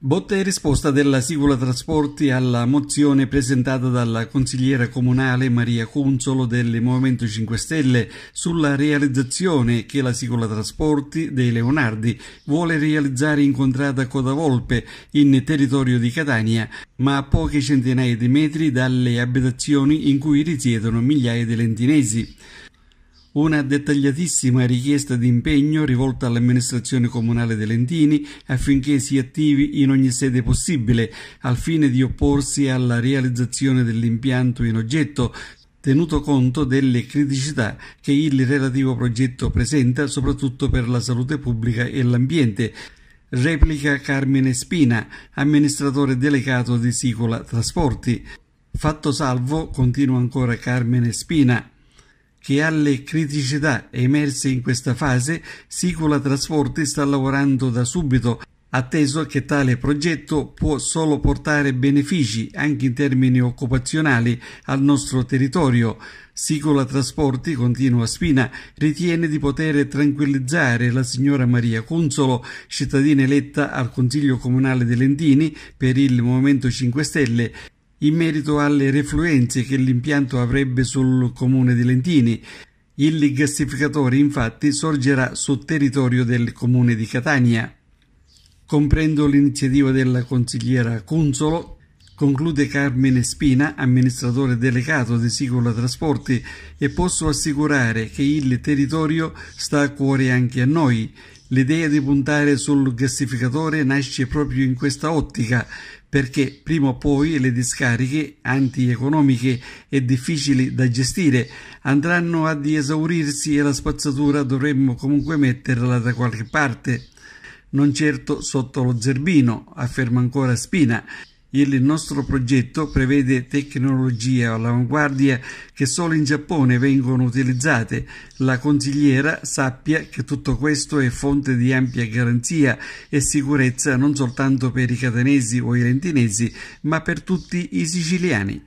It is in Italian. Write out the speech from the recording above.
Botta e risposta della Sicula Trasporti alla mozione presentata dalla consigliera comunale Maria Consolo del Movimento 5 Stelle sulla realizzazione che la Sicula Trasporti dei Leonardi vuole realizzare in contrada Codavolpe in territorio di Catania, ma a poche centinaia di metri dalle abitazioni in cui risiedono migliaia di lentinesi. Una dettagliatissima richiesta di impegno rivolta all'amministrazione comunale di Lentini affinché si attivi in ogni sede possibile al fine di opporsi alla realizzazione dell'impianto in oggetto, tenuto conto delle criticità che il relativo progetto presenta soprattutto per la salute pubblica e l'ambiente. Replica Carmine Spina, amministratore delegato di Sicola Trasporti. Fatto salvo, continua ancora Carmine Spina, che alle criticità emerse in questa fase Sicula Trasporti sta lavorando da subito atteso che tale progetto può solo portare benefici anche in termini occupazionali al nostro territorio. Sicola Trasporti, continua Spina, ritiene di poter tranquillizzare la signora Maria Consolo, cittadina eletta al Consiglio Comunale di Lentini per il Movimento 5 Stelle, in merito alle refluenze che l'impianto avrebbe sul comune di Lentini. Il gasificatore infatti sorgerà sul territorio del comune di Catania. Comprendo l'iniziativa della consigliera Consolo, conclude Carmine Spina, amministratore delegato di Sicola Trasporti, e posso assicurare che il territorio sta a cuore anche a noi. L'idea di puntare sul gasificatore nasce proprio in questa ottica, perché prima o poi le discariche antieconomiche e difficili da gestire andranno ad esaurirsi e la spazzatura dovremmo comunque metterla da qualche parte. Non certo sotto lo zerbino, afferma ancora Spina, il nostro progetto prevede tecnologie all'avanguardia che solo in Giappone vengono utilizzate. La consigliera sappia che tutto questo è fonte di ampia garanzia e sicurezza non soltanto per i catanesi o i lentinesi, ma per tutti i siciliani.